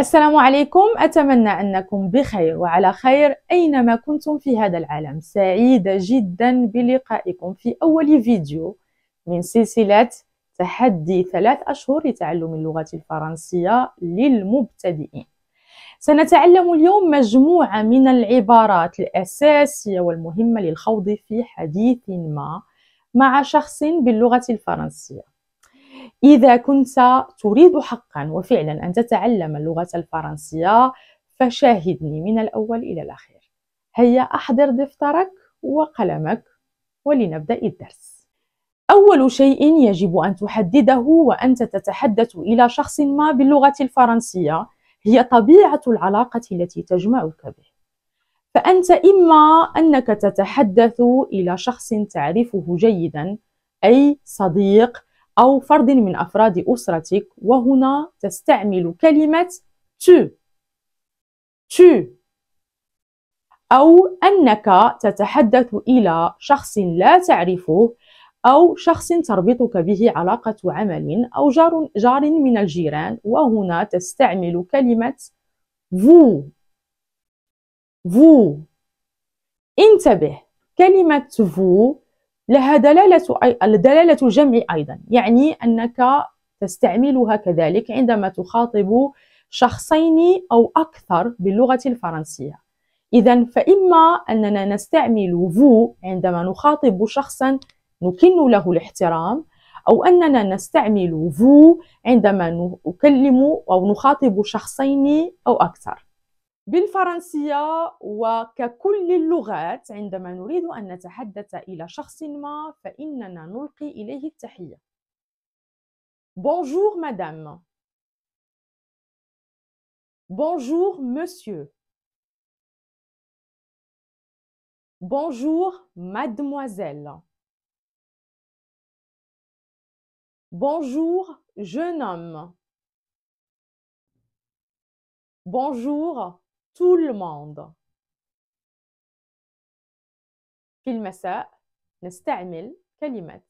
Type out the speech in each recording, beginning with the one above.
السلام عليكم أتمنى أنكم بخير وعلى خير أينما كنتم في هذا العالم سعيدة جدا بلقائكم في أول فيديو من سلسلة تحدي ثلاث أشهر لتعلم اللغة الفرنسية للمبتدئين سنتعلم اليوم مجموعة من العبارات الأساسية والمهمة للخوض في حديث ما مع شخص باللغة الفرنسية إذا كنت تريد حقا وفعلا أن تتعلم اللغة الفرنسية فشاهدني من الأول إلى الأخير هيا أحضر دفترك وقلمك ولنبدأ الدرس أول شيء يجب أن تحدده وأنت تتحدث إلى شخص ما باللغة الفرنسية هي طبيعة العلاقة التي تجمعك به فأنت إما أنك تتحدث إلى شخص تعرفه جيدا أي صديق أو فرد من أفراد أسرتك وهنا تستعمل كلمة تو تو أو أنك تتحدث إلى شخص لا تعرفه أو شخص تربطك به علاقة عمل أو جار, جار من الجيران وهنا تستعمل كلمة vous vous انتبه كلمة vous لها دلالة دلالة الجمع أيضا يعني أنك تستعملها كذلك عندما تخاطب شخصين أو أكثر باللغة الفرنسية إذا فإما أننا نستعمل فو عندما نخاطب شخصا نكن له الاحترام أو أننا نستعمل فو عندما نكلم أو نخاطب شخصين أو أكثر بالفرنسية وككل اللغات عندما نريد أن نتحدث إلى شخص ما فإننا نلقي إليه التحية Bonjour madame Bonjour monsieur Bonjour mademoiselle Bonjour jeune homme Bonjour tout le monde في المساء نستعمل كلمة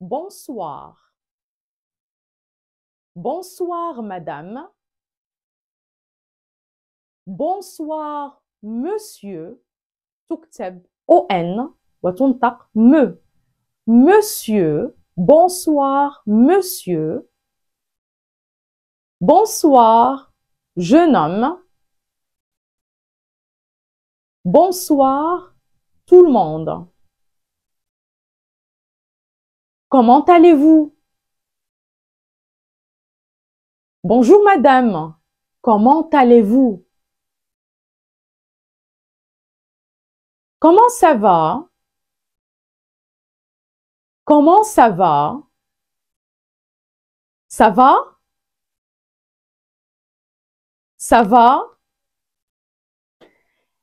bonsoir bonsoir madame bonsoir monsieur تكتب on وتنطق me monsieur bonsoir monsieur bonsoir jeune homme Bonsoir tout le monde. Comment allez-vous Bonjour madame, comment allez-vous Comment ça va Comment ça va Ça va Ça va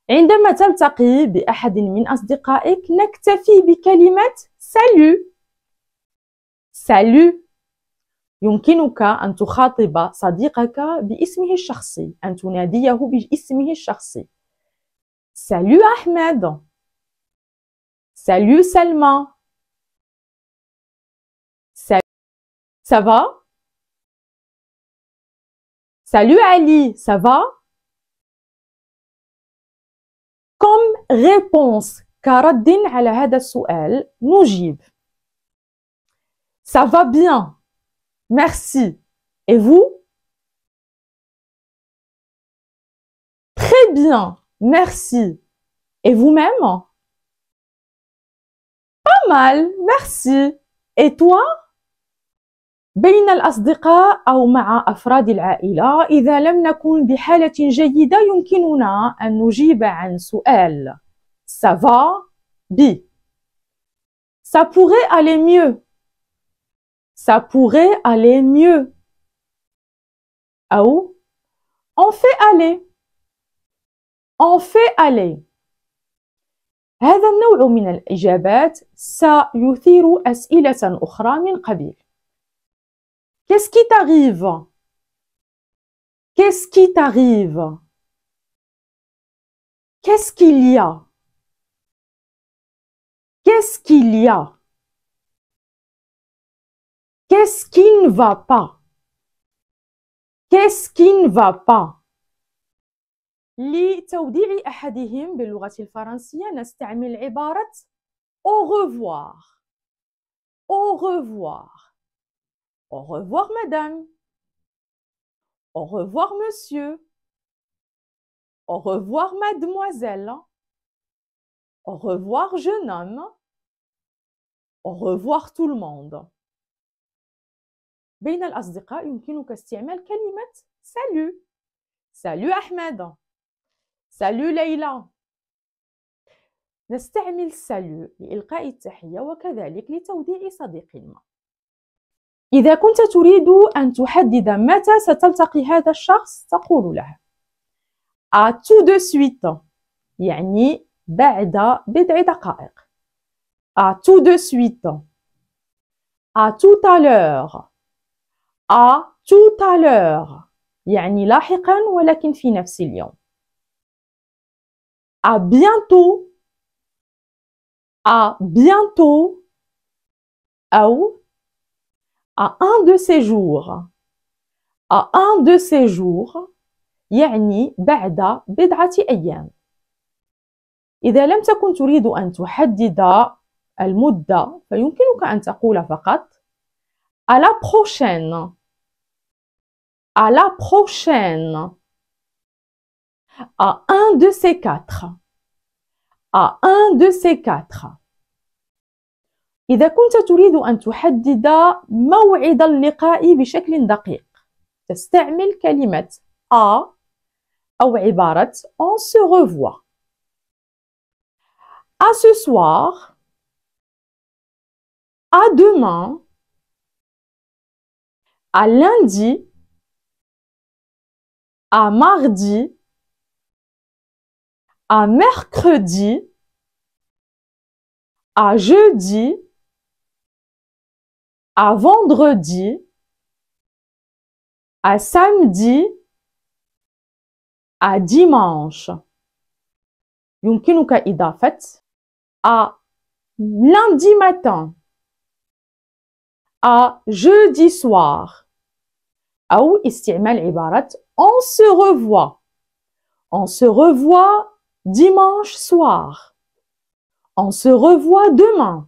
عندما تلتقي بأحد من أصدقائك نكتفي بكلمة سالو سالو يمكنك أن تخاطب صديقك باسمه الشخصي أن تناديه باسمه الشخصي سالو أحمد سالو سلمى سافا سالو علي سافا réponse à على question nous نجيب Ça va bien. Merci. Et vous Très bien. Merci. Et vous-même Pas mal. Merci. Et toi بين الأصدقاء أو مع أفراد العائلة إذا لم نكن بحالة جيدة يمكننا أن نجيب عن سؤال Ça va bien Ça pourrait aller mieux Ça pourrait aller mieux أو On fait aller On fait aller هذا النوع من الإجابات سيثير أسئلة أخرى من قبيل Qu'est-ce qui t'arrive Qu'est-ce qui t'arrive Qu'est-ce qu'il y a Qu'est-ce qu'il y a Qu'est-ce qui ne va pas Qu'est-ce qui ne va pas au revoir au revoir au revoir, madame. Au revoir, monsieur. Au revoir, mademoiselle. Au revoir, jeune homme. Au revoir, tout le monde. بين الأصدقاء يمكنك استعمال كلمة salut. Salut Ahmed, Salut ليلى. نستعمل salut لإلقاء التحية وكذلك لتوديع صديق ما. إذا كنت تريد أن تحدد متى ستلتقي هذا الشخص تقول له à tout de suite يعني بعد بضع دقائق à tout de suite à tout à l'heure à tout à l'heure يعني لاحقا ولكن في نفس اليوم à bientôt à bientôt أو à un de ces jours. À un de ces jours, يعني بعد بضعة أيام. إذا لم تكن تريد أن تحدد المدة فيمكنك أن تقول فقط à la prochaine. À la prochaine. À un de ces quatre. À un de ces quatre. إذا كنت تريد أن تحدد موعد اللقاء بشكل دقيق تستعمل كلمة A أو عبارة on se revoit à ce soir à demain à lundi à mardi à mercredi à jeudi à vendredi, à samedi, à dimanche. يمكنك idafet, à lundi matin, à jeudi soir. ou ibarat. on se revoit. On se revoit dimanche soir. On se revoit demain.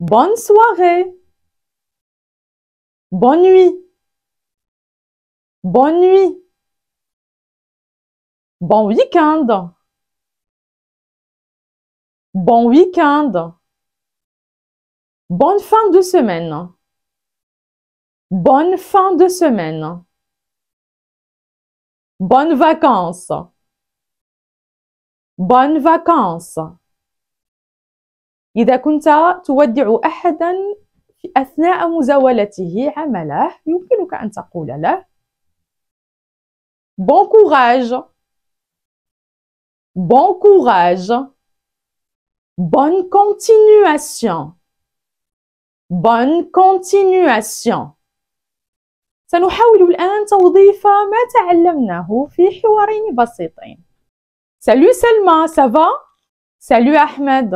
Bonne soirée. Bonne nuit. Bonne nuit. Bon week-end. Bon week-end. Bonne fin de semaine. Bonne fin de semaine. Bonnes vacances. Bonnes vacances. إذا كنت تودع أحدا أثناء مزاولته عمله يمكنك أن تقول له Bon courage Bon courage Bonne continuation Bonne continuation سنحاول الآن توظيف ما تعلمناه في حوارين بسيطين Salut Selma, ça va Salut Ahmed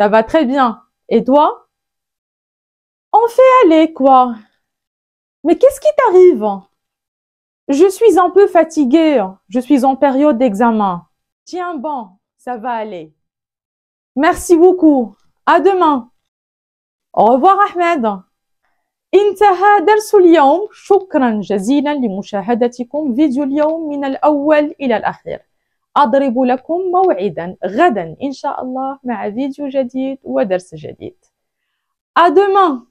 ça va très bien. Et toi On fait aller, quoi. Mais qu'est-ce qui t'arrive Je suis un peu fatiguée. Je suis en période d'examen. Tiens bon, ça va aller. Merci beaucoup. À demain. Au revoir, Ahmed. انتهى درس اليوم شكرا جزيلا لمشاهدتكم فيديو اليوم من الاول الى أضرب لكم موعدا غدا إن شاء الله مع فيديو جديد ودرس جديد. À demain!